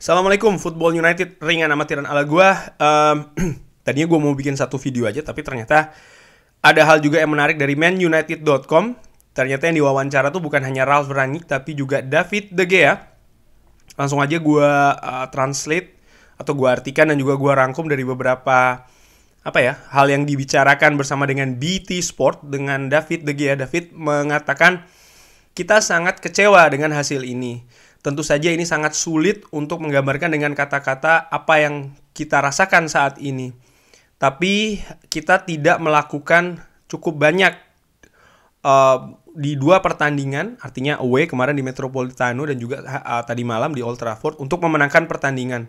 Assalamualaikum Football United ringan amatiran ala gue. Um, tadinya gue mau bikin satu video aja tapi ternyata ada hal juga yang menarik dari manunited.com. Ternyata yang diwawancara tuh bukan hanya Ralph Rangnick tapi juga David De Gea. Langsung aja gue uh, translate atau gue artikan dan juga gue rangkum dari beberapa apa ya hal yang dibicarakan bersama dengan BT Sport dengan David De Gea. David mengatakan kita sangat kecewa dengan hasil ini Tentu saja ini sangat sulit untuk menggambarkan dengan kata-kata apa yang kita rasakan saat ini. Tapi kita tidak melakukan cukup banyak uh, di dua pertandingan, artinya away kemarin di Metropolitano dan juga uh, tadi malam di Old Trafford untuk memenangkan pertandingan.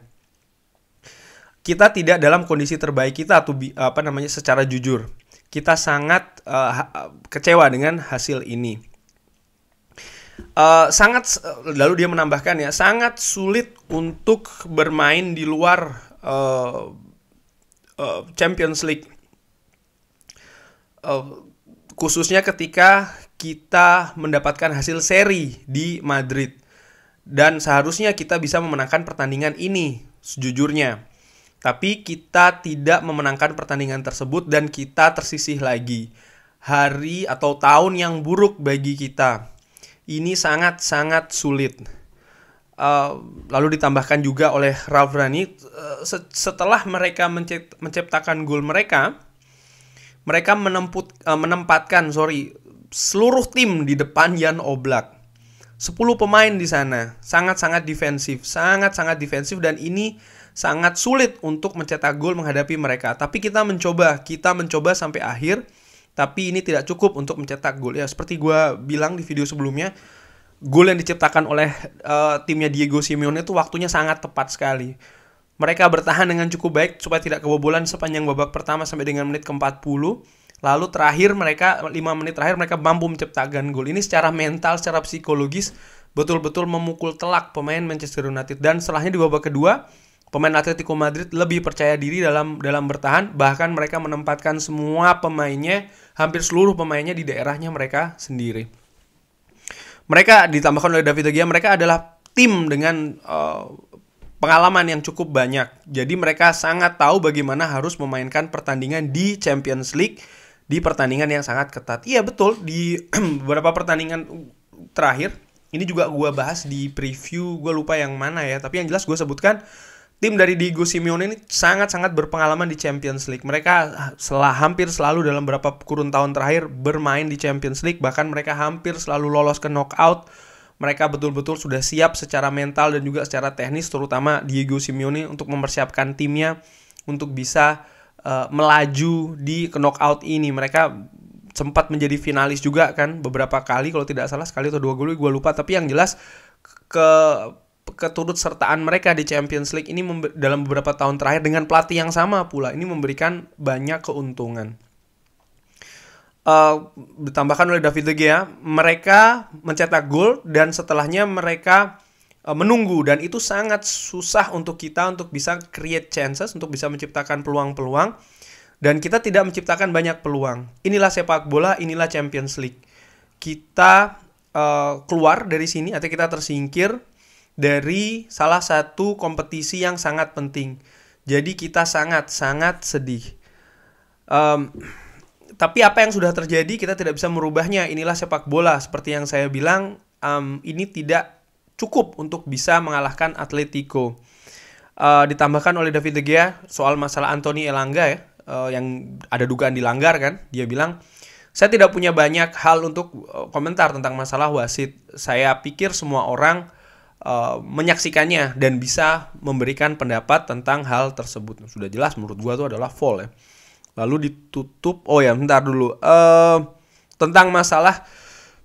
Kita tidak dalam kondisi terbaik kita atau apa namanya secara jujur. Kita sangat uh, kecewa dengan hasil ini uh, sangat lalu dia menambahkan ya sangat sulit untuk bermain di luar uh, uh, Champions League uh, khususnya ketika kita mendapatkan hasil seri di Madrid dan seharusnya kita bisa memenangkan pertandingan ini sejujurnya tapi kita tidak memenangkan pertandingan tersebut dan kita tersisih lagi hari atau tahun yang buruk bagi kita ini sangat-sangat sulit. Uh, lalu ditambahkan juga oleh Ralf Rani, uh, setelah mereka menciptakan gol mereka, mereka menemput, uh, menempatkan sorry seluruh tim di depan Jan Oblak. 10 pemain di sana, sangat-sangat defensif, sangat-sangat defensif dan ini sangat sulit untuk mencetak gol menghadapi mereka. Tapi kita mencoba, kita mencoba sampai akhir tapi ini tidak cukup untuk mencetak gol. Ya seperti gue bilang di video sebelumnya, gol yang diciptakan oleh uh, timnya Diego Simeone itu waktunya sangat tepat sekali. Mereka bertahan dengan cukup baik supaya tidak kebobolan sepanjang babak pertama sampai dengan menit ke-40. Lalu terakhir mereka 5 menit terakhir mereka mampu menciptakan gol. Ini secara mental, secara psikologis betul-betul memukul telak pemain Manchester United dan setelahnya di babak kedua pemain Atletico Madrid lebih percaya diri dalam dalam bertahan bahkan mereka menempatkan semua pemainnya hampir seluruh pemainnya di daerahnya mereka sendiri. Mereka ditambahkan oleh David De Gea mereka adalah tim dengan uh, pengalaman yang cukup banyak. Jadi mereka sangat tahu bagaimana harus memainkan pertandingan di Champions League di pertandingan yang sangat ketat. Iya betul di beberapa pertandingan terakhir ini juga gue bahas di preview gue lupa yang mana ya tapi yang jelas gue sebutkan tim dari Diego Simeone ini sangat-sangat berpengalaman di Champions League. Mereka selah, hampir selalu dalam beberapa kurun tahun terakhir bermain di Champions League, bahkan mereka hampir selalu lolos ke knockout. Mereka betul-betul sudah siap secara mental dan juga secara teknis, terutama Diego Simeone untuk mempersiapkan timnya untuk bisa uh, melaju di knockout ini. Mereka sempat menjadi finalis juga kan beberapa kali kalau tidak salah sekali atau dua kali gue lupa tapi yang jelas ke keturut sertaan mereka di Champions League ini dalam beberapa tahun terakhir dengan pelatih yang sama pula ini memberikan banyak keuntungan. Uh, ditambahkan oleh David De Gea, mereka mencetak gol dan setelahnya mereka uh, menunggu dan itu sangat susah untuk kita untuk bisa create chances, untuk bisa menciptakan peluang-peluang dan kita tidak menciptakan banyak peluang. Inilah sepak bola, inilah Champions League. Kita uh, keluar dari sini atau kita tersingkir dari salah satu kompetisi yang sangat penting. Jadi kita sangat-sangat sedih. Um, tapi apa yang sudah terjadi kita tidak bisa merubahnya. Inilah sepak bola. Seperti yang saya bilang, um, ini tidak cukup untuk bisa mengalahkan Atletico. Uh, ditambahkan oleh David De Gea soal masalah Anthony Elanga ya, uh, yang ada dugaan dilanggar kan. Dia bilang, saya tidak punya banyak hal untuk eh, komentar tentang masalah wasit. Saya pikir semua orang Eh, menyaksikannya dan bisa memberikan pendapat tentang hal tersebut. Sudah jelas menurut gua itu adalah fall ya. Lalu ditutup, oh ya bentar dulu. Uh, tentang masalah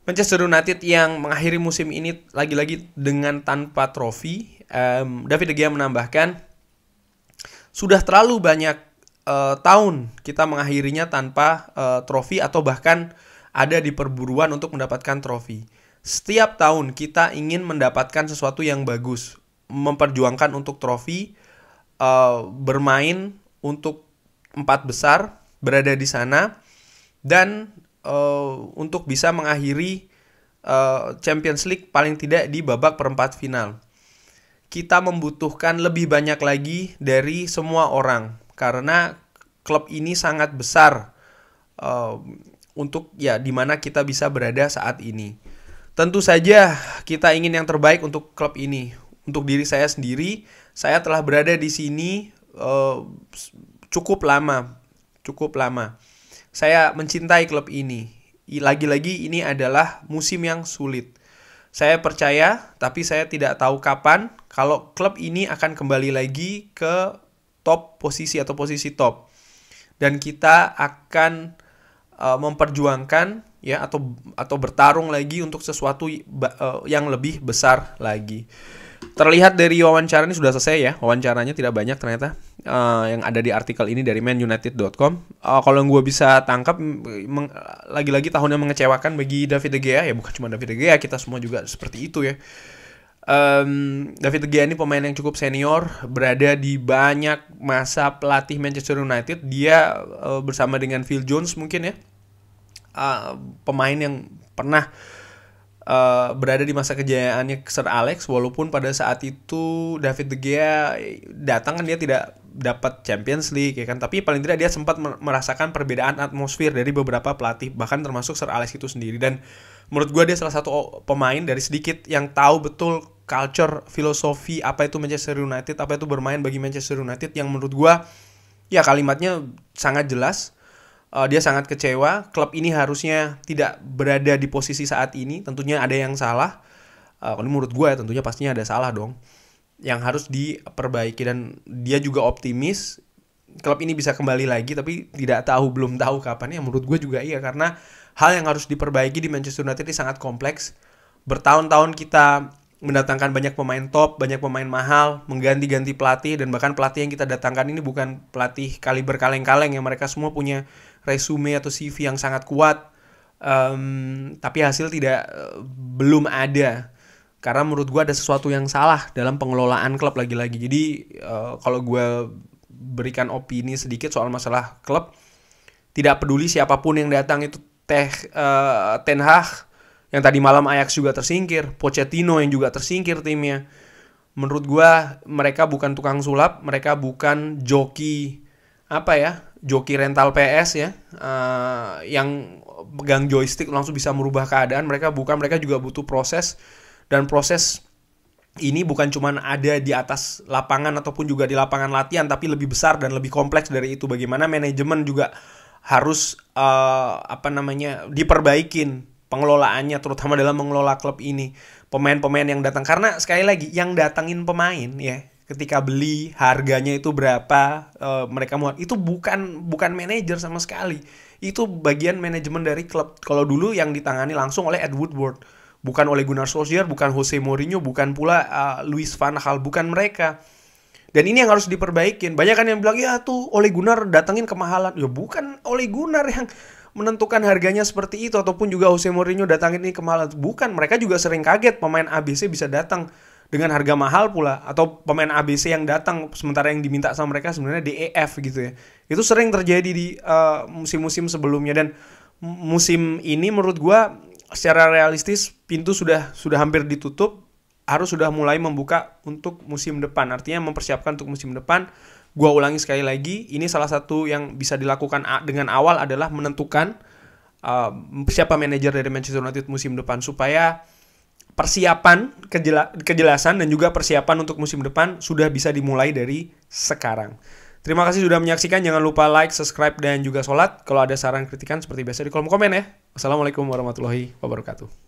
Manchester United yang mengakhiri musim ini lagi-lagi dengan tanpa trofi. Um, David De Gea menambahkan, sudah terlalu banyak uh, tahun kita mengakhirinya tanpa uh, trofi atau bahkan ada di perburuan untuk mendapatkan trofi setiap tahun kita ingin mendapatkan sesuatu yang bagus, memperjuangkan untuk trofi, uh, bermain untuk empat besar, berada di sana, dan uh, untuk bisa mengakhiri uh, Champions League paling tidak di babak perempat final. Kita membutuhkan lebih banyak lagi dari semua orang karena klub ini sangat besar uh, untuk ya dimana kita bisa berada saat ini Tentu saja kita ingin yang terbaik untuk klub ini. Untuk diri saya sendiri, saya telah berada di sini uh, cukup lama, cukup lama. Saya mencintai klub ini. Lagi-lagi ini adalah musim yang sulit. Saya percaya, tapi saya tidak tahu kapan kalau klub ini akan kembali lagi ke top posisi atau posisi top. Dan kita akan uh, memperjuangkan ya atau atau bertarung lagi untuk sesuatu eh, yang lebih besar lagi. Terlihat dari wawancara ini sudah selesai ya, wawancaranya tidak banyak ternyata uh, yang ada di artikel ini dari manunited.com. Uh, eh, kalau yang gue bisa tangkap, lagi-lagi tahun mengecewakan bagi David De Gea ya bukan cuma David De Gea, kita semua juga seperti itu ya. Um, David De Gea ini pemain yang cukup senior, berada di banyak masa pelatih Manchester United. Dia uh, bersama dengan Phil Jones mungkin ya uh, pemain yang pernah Uh, berada di masa kejayaannya Sir Alex walaupun pada saat itu David De Gea datang kan dia tidak dapat Champions League ya kan tapi paling tidak dia sempat merasakan perbedaan atmosfer dari beberapa pelatih bahkan termasuk Sir Alex itu sendiri dan menurut gue dia salah satu pemain dari sedikit yang tahu betul culture filosofi apa itu Manchester United apa itu bermain bagi Manchester United yang menurut gue ya kalimatnya sangat jelas uh, dia sangat kecewa. Klub ini harusnya tidak berada di posisi saat ini. Tentunya ada yang salah. Uh, menurut gue ya tentunya pastinya ada salah dong. Yang harus diperbaiki dan dia juga optimis klub ini bisa kembali lagi tapi tidak tahu belum tahu kapan ya menurut gue juga iya karena hal yang harus diperbaiki di Manchester United ini sangat kompleks bertahun-tahun kita mendatangkan banyak pemain top, banyak pemain mahal, mengganti-ganti pelatih dan bahkan pelatih yang kita datangkan ini bukan pelatih kaliber kaleng-kaleng yang mereka semua punya resume atau CV yang sangat kuat um, tapi hasil tidak uh, belum ada karena menurut gue ada sesuatu yang salah dalam pengelolaan klub lagi-lagi jadi uh, kalau gue berikan opini sedikit soal masalah klub tidak peduli siapapun yang datang itu teh uh, Ten Hag yang tadi malam Ajax juga tersingkir Pochettino yang juga tersingkir timnya menurut gue mereka bukan tukang sulap mereka bukan joki apa ya joki rental PS ya uh, yang pegang joystick langsung bisa merubah keadaan mereka bukan mereka juga butuh proses dan proses ini bukan cuma ada di atas lapangan ataupun juga di lapangan latihan tapi lebih besar dan lebih kompleks dari itu bagaimana manajemen juga harus uh, apa namanya diperbaikin pengelolaannya terutama dalam mengelola klub ini pemain-pemain yang datang karena sekali lagi yang datangin pemain ya ketika beli harganya itu berapa uh, mereka mau itu bukan bukan manajer sama sekali itu bagian manajemen dari klub kalau dulu yang ditangani langsung oleh Ed Woodward bukan oleh Gunnar Solskjaer bukan Jose Mourinho bukan pula uh, Luis van Gaal bukan mereka dan ini yang harus diperbaikin banyak kan yang bilang ya tuh oleh Gunnar datangin kemahalan ya bukan oleh Gunnar yang menentukan harganya seperti itu ataupun juga Jose Mourinho datangin ini kemahalan bukan mereka juga sering kaget pemain ABC bisa datang dengan harga mahal pula atau pemain ABC yang datang sementara yang diminta sama mereka sebenarnya DEF gitu ya. Itu sering terjadi di eh, musim-musim uh, sebelumnya dan musim ini menurut gua secara realistis pintu sudah sudah hampir ditutup, harus sudah mulai membuka untuk musim depan. Artinya mempersiapkan untuk musim depan. Gua ulangi sekali lagi, ini salah satu yang bisa dilakukan dengan awal adalah menentukan uh, siapa manajer dari Manchester United musim depan supaya persiapan kejela kejelasan dan juga persiapan untuk musim depan sudah bisa dimulai dari sekarang. Terima kasih sudah menyaksikan. Jangan lupa like, subscribe, dan juga sholat. Kalau ada saran kritikan seperti biasa di kolom komen ya. Wassalamualaikum warahmatullahi wabarakatuh.